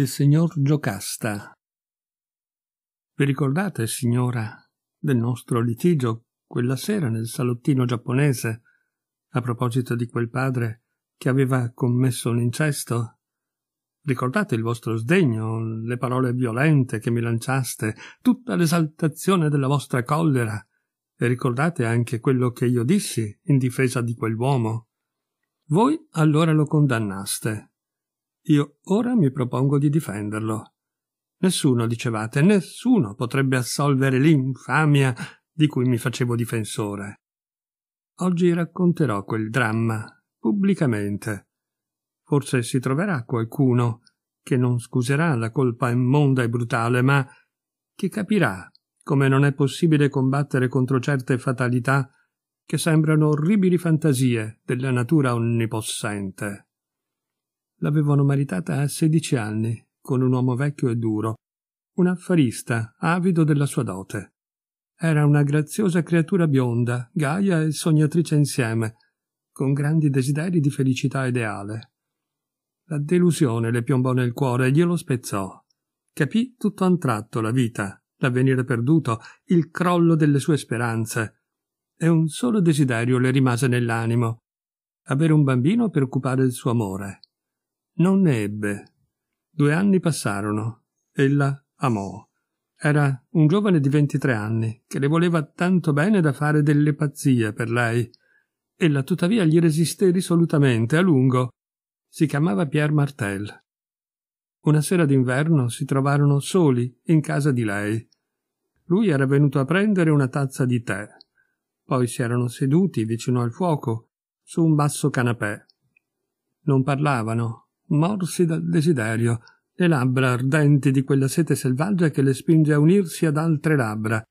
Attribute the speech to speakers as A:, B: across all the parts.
A: il signor Giocasta. Vi ricordate, signora, del nostro litigio quella sera nel salottino giapponese a proposito di quel padre che aveva commesso un incesto? Ricordate il vostro sdegno, le parole violente che mi lanciaste, tutta l'esaltazione della vostra collera, e ricordate anche quello che io dissi in difesa di quell'uomo. Voi allora lo condannaste, io ora mi propongo di difenderlo. Nessuno, dicevate, nessuno potrebbe assolvere l'infamia di cui mi facevo difensore. Oggi racconterò quel dramma pubblicamente. Forse si troverà qualcuno che non scuserà la colpa immonda e brutale, ma che capirà come non è possibile combattere contro certe fatalità che sembrano orribili fantasie della natura onnipossente l'avevano maritata a sedici anni, con un uomo vecchio e duro, un affarista, avido della sua dote. Era una graziosa creatura bionda, gaia e sognatrice insieme, con grandi desideri di felicità ideale. La delusione le piombò nel cuore e glielo spezzò. Capì tutto a un tratto la vita, l'avvenire perduto, il crollo delle sue speranze. E un solo desiderio le rimase nell'animo avere un bambino per occupare il suo amore. Non ne ebbe. Due anni passarono. Ella amò. Era un giovane di 23 anni che le voleva tanto bene da fare delle pazzie per lei. Ella tuttavia gli resisté risolutamente a lungo. Si chiamava Pierre Martel. Una sera d'inverno si trovarono soli in casa di lei. Lui era venuto a prendere una tazza di tè. Poi si erano seduti vicino al fuoco, su un basso canapè. Non parlavano, morsi dal desiderio, le labbra ardenti di quella sete selvaggia che le spinge a unirsi ad altre labbra,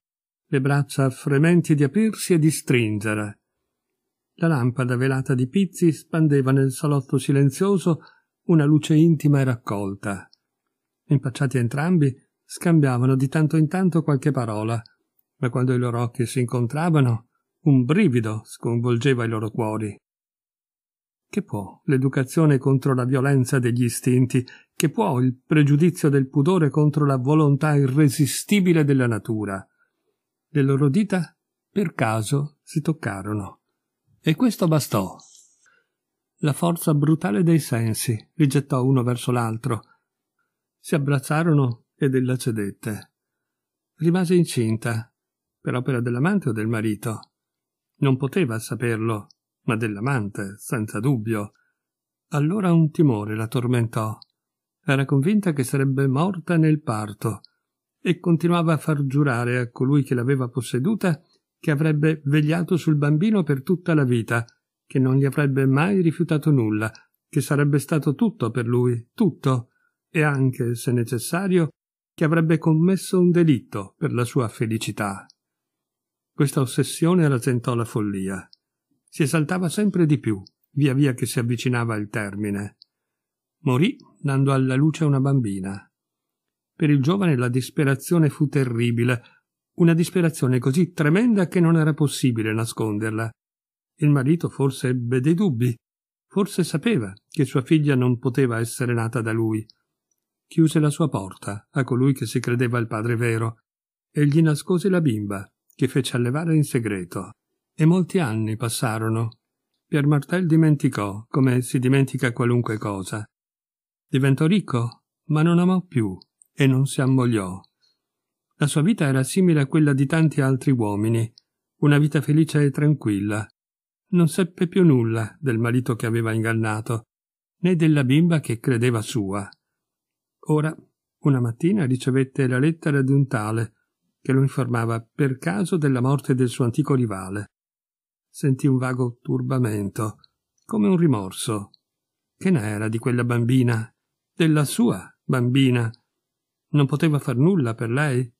A: le braccia frementi di aprirsi e di stringere. La lampada velata di pizzi spandeva nel salotto silenzioso una luce intima e raccolta. Impacciati entrambi, scambiavano di tanto in tanto qualche parola, ma quando i loro occhi si incontravano, un brivido sconvolgeva i loro cuori. Che può l'educazione contro la violenza degli istinti? Che può il pregiudizio del pudore contro la volontà irresistibile della natura? Le loro dita, per caso, si toccarono. E questo bastò. La forza brutale dei sensi li gettò uno verso l'altro. Si abbracciarono ed ella cedette. Rimase incinta, per opera dell'amante o del marito. Non poteva saperlo, ma dell'amante, senza dubbio. Allora un timore la tormentò. Era convinta che sarebbe morta nel parto e continuava a far giurare a colui che l'aveva posseduta che avrebbe vegliato sul bambino per tutta la vita, che non gli avrebbe mai rifiutato nulla, che sarebbe stato tutto per lui, tutto, e anche, se necessario, che avrebbe commesso un delitto per la sua felicità. Questa ossessione rasentò la follia si esaltava sempre di più, via via che si avvicinava il termine. Morì dando alla luce una bambina. Per il giovane la disperazione fu terribile, una disperazione così tremenda che non era possibile nasconderla. Il marito forse ebbe dei dubbi, forse sapeva che sua figlia non poteva essere nata da lui. Chiuse la sua porta a colui che si credeva il padre vero e gli nascose la bimba, che fece allevare in segreto. E molti anni passarono. Pier Martel dimenticò, come si dimentica qualunque cosa. Diventò ricco, ma non amò più e non si ammogliò. La sua vita era simile a quella di tanti altri uomini, una vita felice e tranquilla. Non seppe più nulla del marito che aveva ingannato, né della bimba che credeva sua. Ora, una mattina ricevette la lettera di un tale che lo informava per caso della morte del suo antico rivale sentì un vago turbamento, come un rimorso. Che ne era di quella bambina? Della sua bambina? Non poteva far nulla per lei?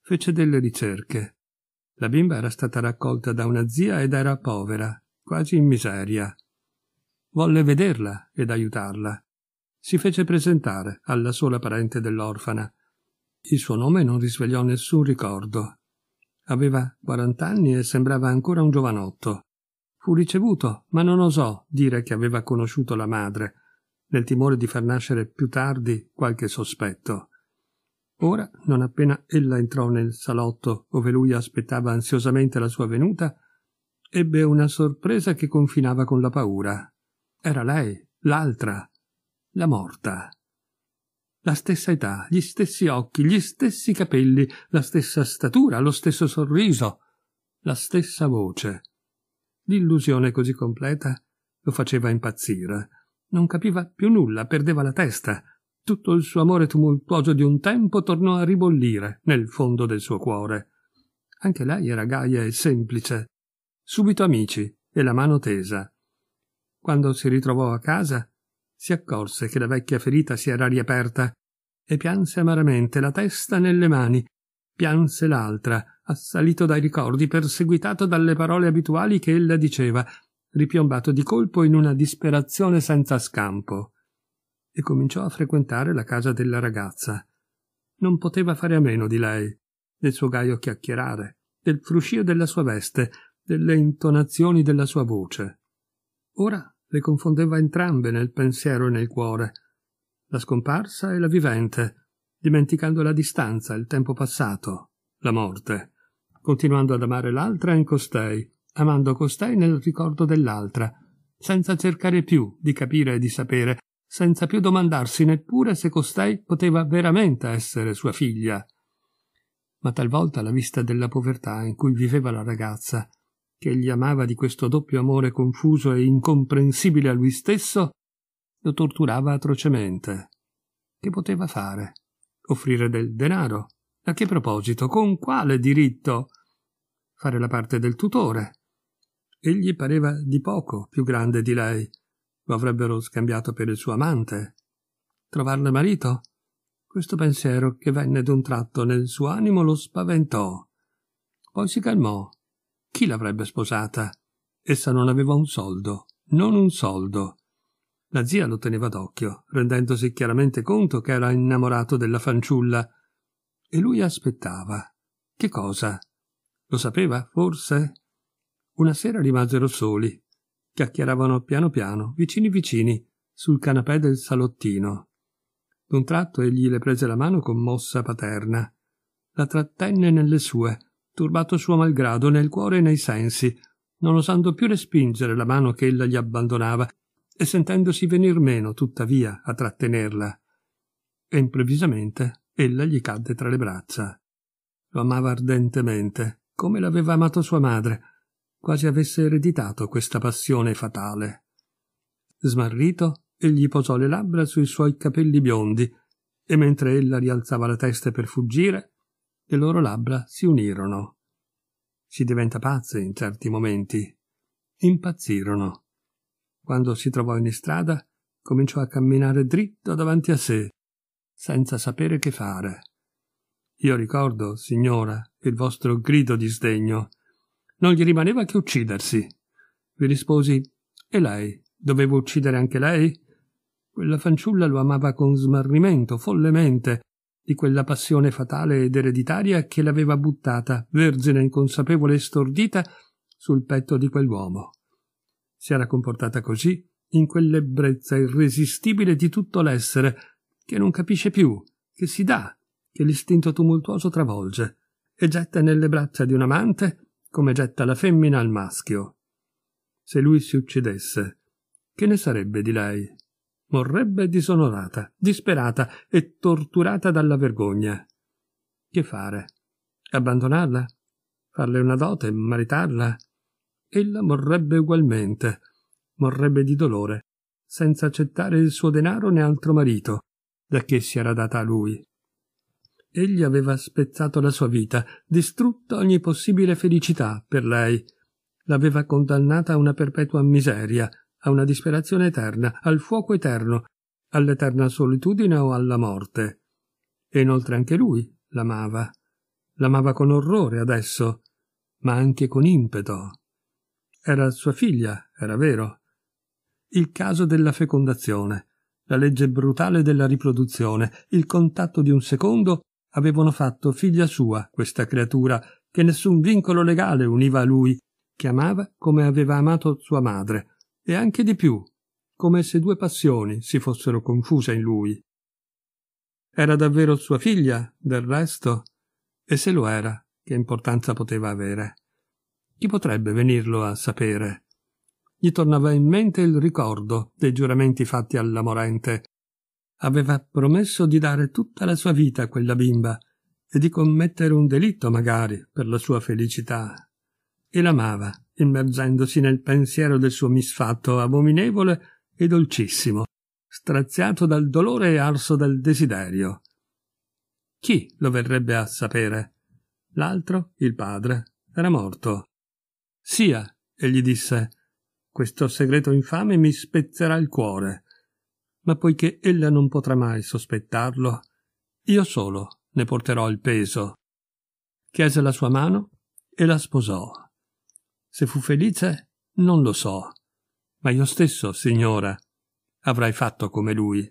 A: Fece delle ricerche. La bimba era stata raccolta da una zia ed era povera, quasi in miseria. Volle vederla ed aiutarla. Si fece presentare alla sola parente dell'orfana. Il suo nome non risvegliò nessun ricordo, Aveva 40 anni e sembrava ancora un giovanotto. Fu ricevuto, ma non osò dire che aveva conosciuto la madre, nel timore di far nascere più tardi qualche sospetto. Ora, non appena ella entrò nel salotto ove lui aspettava ansiosamente la sua venuta, ebbe una sorpresa che confinava con la paura. Era lei, l'altra, la morta la stessa età, gli stessi occhi, gli stessi capelli, la stessa statura, lo stesso sorriso, la stessa voce. L'illusione così completa lo faceva impazzire. Non capiva più nulla, perdeva la testa. Tutto il suo amore tumultuoso di un tempo tornò a ribollire nel fondo del suo cuore. Anche lei era gaia e semplice. Subito amici e la mano tesa. Quando si ritrovò a casa, si accorse che la vecchia ferita si era riaperta e pianse amaramente la testa nelle mani, pianse l'altra, assalito dai ricordi, perseguitato dalle parole abituali che ella diceva, ripiombato di colpo in una disperazione senza scampo. E cominciò a frequentare la casa della ragazza. Non poteva fare a meno di lei, del suo gaio chiacchierare, del fruscio della sua veste, delle intonazioni della sua voce. Ora le confondeva entrambe nel pensiero e nel cuore, la scomparsa e la vivente, dimenticando la distanza, il tempo passato, la morte, continuando ad amare l'altra in costei, amando costei nel ricordo dell'altra, senza cercare più di capire e di sapere, senza più domandarsi neppure se costei poteva veramente essere sua figlia. Ma talvolta la vista della povertà in cui viveva la ragazza che gli amava di questo doppio amore confuso e incomprensibile a lui stesso, lo torturava atrocemente. Che poteva fare? Offrire del denaro? A che proposito? Con quale diritto? Fare la parte del tutore? Egli pareva di poco più grande di lei. Lo avrebbero scambiato per il suo amante. Trovarle marito? Questo pensiero che venne d'un tratto nel suo animo lo spaventò. Poi si calmò chi l'avrebbe sposata? Essa non aveva un soldo, non un soldo. La zia lo teneva d'occhio, rendendosi chiaramente conto che era innamorato della fanciulla. E lui aspettava. Che cosa? Lo sapeva, forse? Una sera rimasero soli. Chiacchieravano piano piano, vicini vicini, sul canapè del salottino. D'un tratto egli le prese la mano con mossa paterna. La trattenne nelle sue, turbato suo malgrado nel cuore e nei sensi, non osando più respingere la mano che ella gli abbandonava e sentendosi venir meno, tuttavia, a trattenerla. E improvvisamente ella gli cadde tra le braccia. Lo amava ardentemente, come l'aveva amato sua madre, quasi avesse ereditato questa passione fatale. Smarrito, egli posò le labbra sui suoi capelli biondi e mentre ella rialzava la testa per fuggire, le loro labbra si unirono. Si diventa pazze in certi momenti. Impazzirono. Quando si trovò in strada, cominciò a camminare dritto davanti a sé, senza sapere che fare. Io ricordo, signora, il vostro grido di sdegno. Non gli rimaneva che uccidersi. Vi risposi, e lei? Dovevo uccidere anche lei? Quella fanciulla lo amava con smarrimento, follemente, di quella passione fatale ed ereditaria che l'aveva buttata, vergine inconsapevole e stordita, sul petto di quell'uomo. Si era comportata così, in quell'ebbrezza irresistibile di tutto l'essere, che non capisce più, che si dà, che l'istinto tumultuoso travolge, e getta nelle braccia di un amante come getta la femmina al maschio. Se lui si uccidesse, che ne sarebbe di lei? morrebbe disonorata, disperata e torturata dalla vergogna. Che fare? Abbandonarla? Farle una dote? Maritarla? Ella morrebbe ugualmente. Morrebbe di dolore, senza accettare il suo denaro né altro marito, da che si era data a lui. Egli aveva spezzato la sua vita, distrutta ogni possibile felicità per lei, l'aveva condannata a una perpetua miseria, a una disperazione eterna, al fuoco eterno, all'eterna solitudine o alla morte. E inoltre anche lui l'amava. L'amava con orrore adesso, ma anche con impeto. Era sua figlia, era vero. Il caso della fecondazione, la legge brutale della riproduzione, il contatto di un secondo avevano fatto figlia sua questa creatura che nessun vincolo legale univa a lui, che amava come aveva amato sua madre, e anche di più, come se due passioni si fossero confuse in lui. Era davvero sua figlia, del resto? E se lo era, che importanza poteva avere? Chi potrebbe venirlo a sapere? Gli tornava in mente il ricordo dei giuramenti fatti alla morente. Aveva promesso di dare tutta la sua vita a quella bimba e di commettere un delitto magari per la sua felicità. E l'amava immergendosi nel pensiero del suo misfatto abominevole e dolcissimo, straziato dal dolore e arso dal desiderio. Chi lo verrebbe a sapere? L'altro, il padre, era morto. Sia, egli disse, questo segreto infame mi spezzerà il cuore. Ma poiché ella non potrà mai sospettarlo, io solo ne porterò il peso. Chiese la sua mano e la sposò. Se fu felice, non lo so. Ma io stesso, signora, avrai fatto come lui.